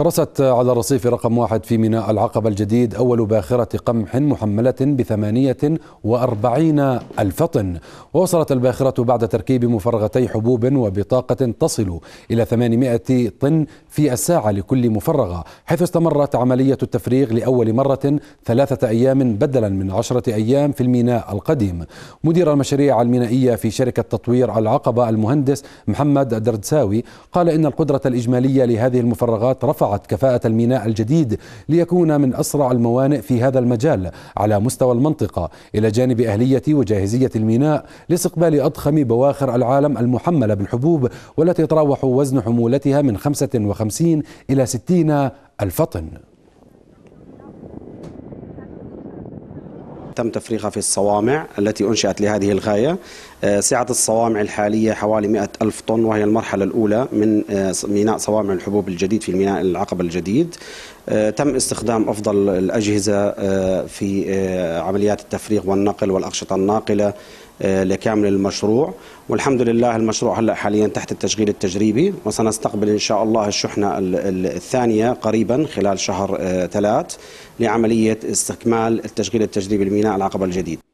رست على الرصيف رقم واحد في ميناء العقبة الجديد أول باخرة قمح محملة بثمانية وأربعين ألف طن ووصلت الباخرة بعد تركيب مفرغتي حبوب وبطاقة تصل إلى 800 طن في الساعة لكل مفرغة حيث استمرت عملية التفريغ لأول مرة ثلاثة أيام بدلا من عشرة أيام في الميناء القديم مدير المشاريع المينائية في شركة تطوير العقبة المهندس محمد الدردساوي قال إن القدرة الإجمالية لهذه المفرغات رفع رفعت كفاءة الميناء الجديد ليكون من أسرع الموانئ في هذا المجال على مستوى المنطقة إلى جانب أهلية وجاهزية الميناء لاستقبال أضخم بواخر العالم المحملة بالحبوب والتي يتراوح وزن حمولتها من 55 إلى 60 ألف طن تم تفريغها في الصوامع التي انشئت لهذه الغايه آه، سعة الصوامع الحالية حوالي 100 ألف طن وهي المرحلة الأولى من آه، ميناء صوامع الحبوب الجديد في ميناء العقبة الجديد آه، تم استخدام أفضل الأجهزة في عمليات التفريغ والنقل والأقشطة الناقلة لكامل المشروع والحمد لله المشروع هلا حاليا تحت التشغيل التجريبي وسنستقبل ان شاء الله الشحنه الثانيه قريبا خلال شهر ثلاث لعمليه استكمال التشغيل التجريبي لميناء العقبه الجديد